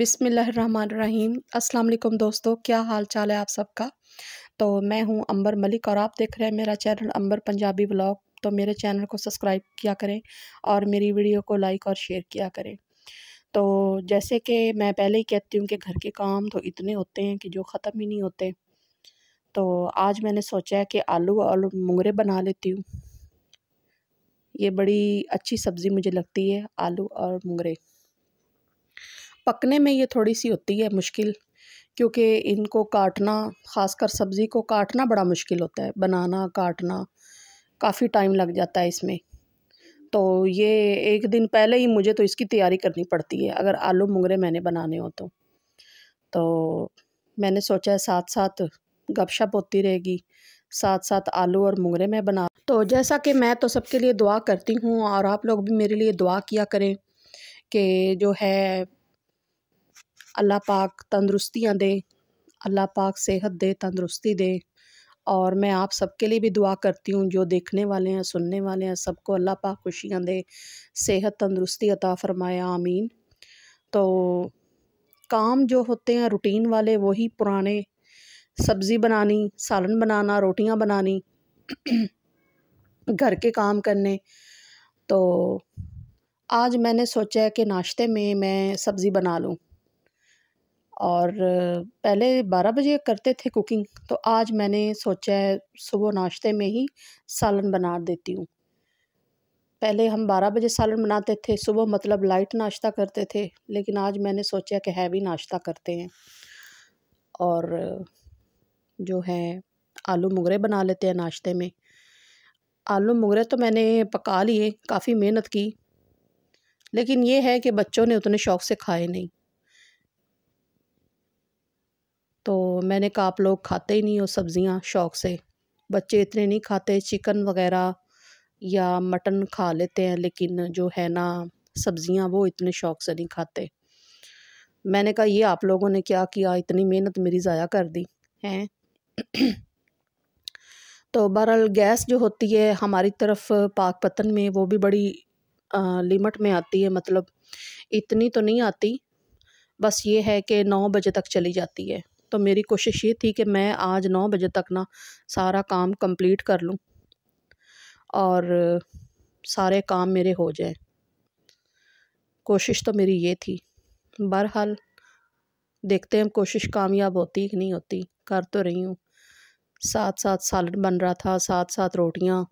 बिसमीम अस्सलाम दोस्तों क्या हाल चाल है आप सबका तो मैं हूं अंबर मलिक और आप देख रहे हैं मेरा चैनल अंबर पंजाबी ब्लॉग तो मेरे चैनल को सब्सक्राइब किया करें और मेरी वीडियो को लाइक और शेयर किया करें तो जैसे कि मैं पहले ही कहती हूँ कि घर के काम तो इतने होते हैं कि जो ख़त्म ही नहीं होते तो आज मैंने सोचा है कि आलू और मुंगरे बना लेती हूँ ये बड़ी अच्छी सब्ज़ी मुझे लगती है आलू और मुंगरे पकने में ये थोड़ी सी होती है मुश्किल क्योंकि इनको काटना ख़ासकर सब्ज़ी को काटना बड़ा मुश्किल होता है बनाना काटना काफ़ी टाइम लग जाता है इसमें तो ये एक दिन पहले ही मुझे तो इसकी तैयारी करनी पड़ती है अगर आलू मुंगरे मैंने बनाने हो तो तो मैंने सोचा है साथ साथ गपशप होती रहेगी साथ साथ आलू और मुंगरे मैं बना तो जैसा कि मैं तो सबके लिए दुआ करती हूँ और आप लोग भी मेरे लिए दुआ किया करें कि जो है अल्लाह पाक तंदरुस्तियाँ दे अल्लाह पाक सेहत दे तंदरुस्ती दे और मैं आप सबके लिए भी दुआ करती हूँ जो देखने वाले हैं सुनने वाले हैं सबको अल्लाह पाक खुशियाँ दे सेहत तंदरुस्ती अता फरमाए आमीन तो काम जो होते हैं रूटीन वाले वही पुराने सब्ज़ी बनानी सालन बनाना रोटियाँ बनानी घर के काम करने तो आज मैंने सोचा है कि नाश्ते में मैं सब्ज़ी बना लूँ और पहले बारह बजे करते थे कुकिंग तो आज मैंने सोचा है सुबह नाश्ते में ही सालन बना देती हूँ पहले हम बारह बजे सालन बनाते थे सुबह मतलब लाइट नाश्ता करते थे लेकिन आज मैंने सोचा कि हैवी नाश्ता करते हैं और जो है आलू मुगरे बना लेते हैं नाश्ते में आलू मुगरे तो मैंने पका लिए काफ़ी मेहनत की लेकिन ये है कि बच्चों ने उतने शौक़ से खाए नहीं तो मैंने कहा आप लोग खाते ही नहीं हो सब्ज़ियाँ शौक़ से बच्चे इतने नहीं खाते चिकन वगैरह या मटन खा लेते हैं लेकिन जो है ना सब्ज़ियाँ वो इतने शौक़ से नहीं खाते मैंने कहा ये आप लोगों ने क्या किया इतनी मेहनत मेरी ज़ाया कर दी हैं तो बहरहाल गैस जो होती है हमारी तरफ पाक पतन में वो भी बड़ी लिमिट में आती है मतलब इतनी तो नहीं आती बस ये है कि नौ बजे तक चली जाती है तो मेरी कोशिश ये थी कि मैं आज नौ बजे तक ना सारा काम कंप्लीट कर लूँ और सारे काम मेरे हो जाए कोशिश तो मेरी ये थी बहरहाल देखते हैं कोशिश कामयाब होती कि नहीं होती कर तो रही हूँ साथ साथ सालन बन रहा था साथ साथ रोटियाँ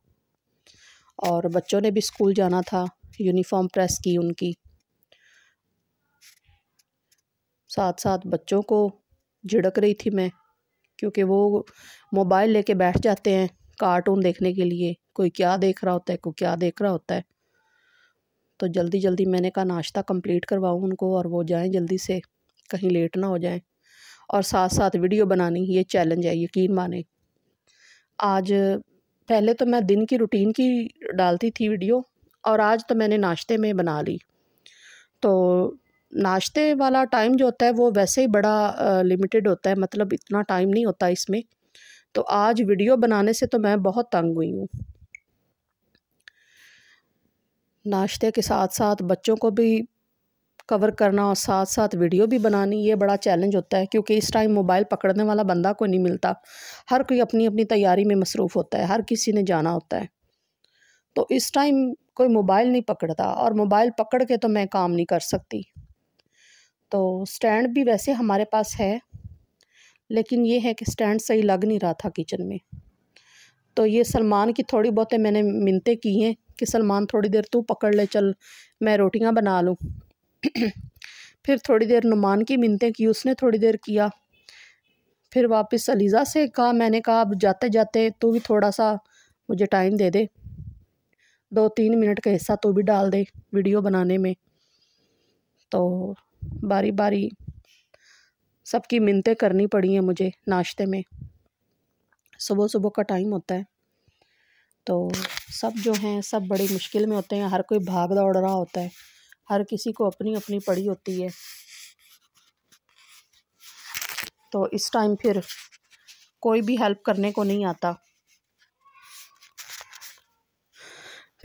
और बच्चों ने भी स्कूल जाना था यूनिफॉर्म प्रेस की उनकी साथ साथ बच्चों को झिड़क रही थी मैं क्योंकि वो मोबाइल लेके बैठ जाते हैं कार्टून देखने के लिए कोई क्या देख रहा होता है कोई क्या देख रहा होता है तो जल्दी जल्दी मैंने कहा नाश्ता कंप्लीट करवाऊँ उनको और वो जाएं जल्दी से कहीं लेट ना हो जाएं और साथ साथ वीडियो बनानी ये चैलेंज है यकीन माने आज पहले तो मैं दिन की रूटीन की डालती थी वीडियो और आज तो मैंने नाश्ते में बना ली तो नाश्ते वाला टाइम जो होता है वो वैसे ही बड़ा लिमिटेड होता है मतलब इतना टाइम नहीं होता इसमें तो आज वीडियो बनाने से तो मैं बहुत तंग हुई हूँ नाश्ते के साथ साथ बच्चों को भी कवर करना और साथ साथ वीडियो भी बनानी ये बड़ा चैलेंज होता है क्योंकि इस टाइम मोबाइल पकड़ने वाला बंदा कोई नहीं मिलता हर कोई अपनी अपनी तैयारी में मसरूफ़ होता है हर किसी ने जाना होता है तो इस टाइम कोई मोबाइल नहीं पकड़ता और मोबाइल पकड़ के तो मैं काम नहीं कर सकती तो स्टैंड भी वैसे हमारे पास है लेकिन ये है कि स्टैंड सही लग नहीं रहा था किचन में तो ये सलमान की थोड़ी बहुत मैंने मिनते की हैं कि सलमान थोड़ी देर तू पकड़ ले चल मैं रोटियां बना लूँ फिर थोड़ी देर नुमान की मिनते की उसने थोड़ी देर किया फिर वापस अलीज़ा से कहा मैंने कहा अब जाते जाते तू भी थोड़ा सा मुझे टाइम दे दे दो तीन मिनट का हिस्सा तू भी डाल दे वीडियो बनाने में तो बारी बारी सबकी मिनतें करनी पड़ी हैं मुझे नाश्ते में सुबह सुबह का टाइम होता है तो सब जो हैं सब बड़ी मुश्किल में होते हैं हर कोई भाग दौड़ रहा होता है हर किसी को अपनी अपनी पड़ी होती है तो इस टाइम फिर कोई भी हेल्प करने को नहीं आता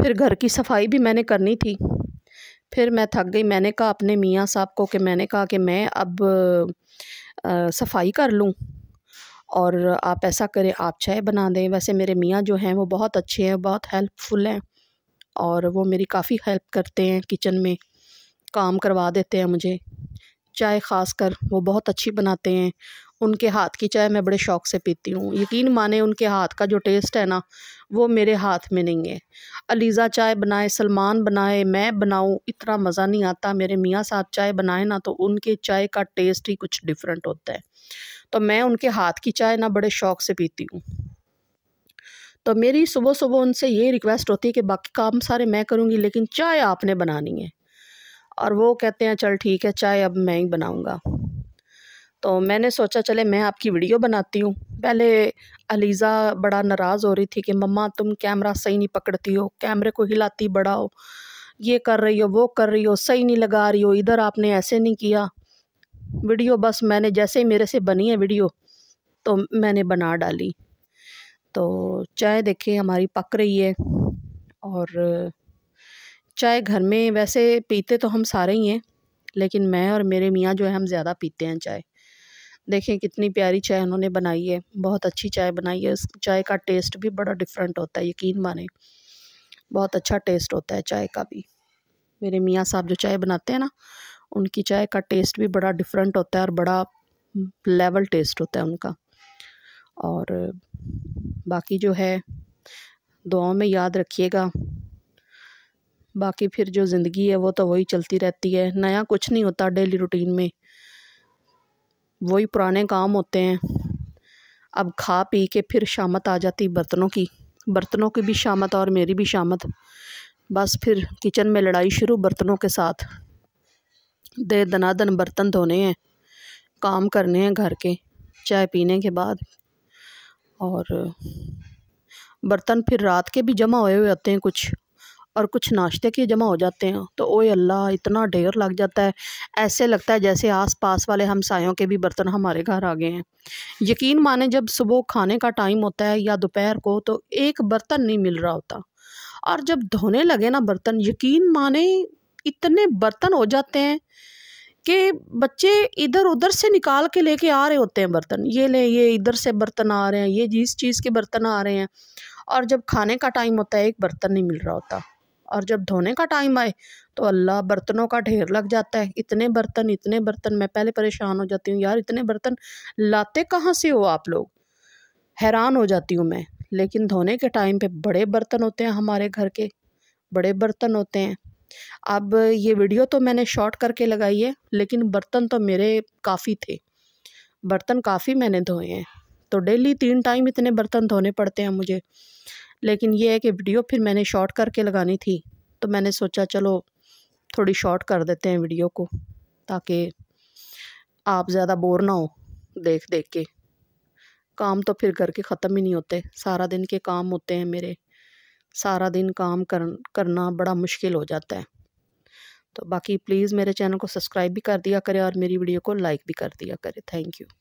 फिर घर की सफाई भी मैंने करनी थी फिर मैं थक गई मैंने कहा अपने मियाँ साहब को कि मैंने कहा कि मैं अब आ, सफाई कर लूँ और आप ऐसा करें आप चाय बना दें वैसे मेरे मियाँ जो हैं वो बहुत अच्छे हैं बहुत हेल्पफुल हैं और वो मेरी काफ़ी हेल्प करते हैं किचन में काम करवा देते हैं मुझे चाय ख़ास कर वो बहुत अच्छी बनाते हैं उनके हाथ की चाय मैं बड़े शौक़ से पीती हूँ यकीन माने उनके हाथ का जो टेस्ट है ना वो मेरे हाथ में नहीं है अलीज़ा चाय बनाए सलमान बनाए मैं बनाऊँ इतना मज़ा नहीं आता मेरे मियाँ साहब चाय बनाए ना तो उनके चाय का टेस्ट ही कुछ डिफरेंट होता है तो मैं उनके हाथ की चाय ना बड़े शौक़ से पीती हूँ तो मेरी सुबह सुबह उनसे ये रिक्वेस्ट होती है कि बाकी काम सारे मैं करूँगी लेकिन चाय आपने बनानी है और वो कहते हैं चल ठीक है चाय अब मैं ही बनाऊँगा तो मैंने सोचा चले मैं आपकी वीडियो बनाती हूँ पहले अलीज़ा बड़ा नाराज़ हो रही थी कि मम्मा तुम कैमरा सही नहीं पकड़ती हो कैमरे को हिलाती बड़ा हो ये कर रही हो वो कर रही हो सही नहीं लगा रही हो इधर आपने ऐसे नहीं किया वीडियो बस मैंने जैसे ही मेरे से बनी है वीडियो तो मैंने बना डाली तो चाय देखिए हमारी पक रही है और चाय घर में वैसे पीते तो हम सारे ही हैं लेकिन मैं और मेरे मियाँ जो है हम ज़्यादा पीते हैं चाय देखें कितनी प्यारी चाय उन्होंने बनाई है बहुत अच्छी चाय बनाई है उस चाय का टेस्ट भी बड़ा डिफरेंट होता है यकीन माने बहुत अच्छा टेस्ट होता है चाय का भी मेरे मियाँ साहब जो चाय बनाते हैं ना उनकी चाय का टेस्ट भी बड़ा डिफरेंट होता है और बड़ा लेवल टेस्ट होता है उनका और बाकी जो है दुआओं में याद रखिएगा बाकी फिर जो ज़िंदगी है वो तो वही चलती रहती है नया कुछ नहीं होता डेली रूटीन में वही पुराने काम होते हैं अब खा पी के फिर शामत आ जाती बर्तनों की बर्तनों की भी शामत और मेरी भी शामत बस फिर किचन में लड़ाई शुरू बर्तनों के साथ दे दनादन बर्तन धोने हैं काम करने हैं घर के चाय पीने के बाद और बर्तन फिर रात के भी जमा हुए हुए होते हैं कुछ और कुछ नाश्ते के जमा हो जाते हैं तो ओए अल्लाह इतना ढेर लग जाता है ऐसे लगता है जैसे आस पास वाले हमसायों के भी बर्तन हमारे घर आ गए हैं यकीन माने जब सुबह खाने का टाइम होता है या दोपहर को तो एक बर्तन नहीं मिल रहा होता और जब धोने लगे ना बर्तन यकीन माने इतने बर्तन हो जाते हैं कि बच्चे इधर उधर से निकाल के लेके आ रहे होते हैं बर्तन ये ले ये इधर से बर्तन आ रहे हैं ये जिस चीज़ के बर्तन आ रहे हैं और जब खाने का टाइम होता है एक बर्तन नहीं मिल रहा होता और जब धोने का टाइम आए तो अल्लाह बर्तनों का ढेर लग जाता है इतने बर्तन इतने बर्तन मैं पहले परेशान हो जाती हूँ यार इतने बर्तन लाते कहाँ से हो आप लोग हैरान हो जाती हूँ मैं लेकिन धोने के टाइम पे बड़े बर्तन होते हैं हमारे घर के बड़े बर्तन होते हैं अब ये वीडियो तो मैंने शॉर्ट करके लगाई है लेकिन बर्तन तो मेरे काफ़ी थे बर्तन काफ़ी मैंने धोए हैं तो डेली तीन टाइम इतने बर्तन धोने पड़ते हैं मुझे लेकिन ये है कि वीडियो फिर मैंने शॉर्ट करके लगानी थी तो मैंने सोचा चलो थोड़ी शॉर्ट कर देते हैं वीडियो को ताकि आप ज़्यादा बोर ना हो देख देख के काम तो फिर करके ख़त्म ही नहीं होते सारा दिन के काम होते हैं मेरे सारा दिन काम कर करना बड़ा मुश्किल हो जाता है तो बाकी प्लीज़ मेरे चैनल को सब्सक्राइब भी कर दिया करें और मेरी वीडियो को लाइक भी कर दिया करें थैंक यू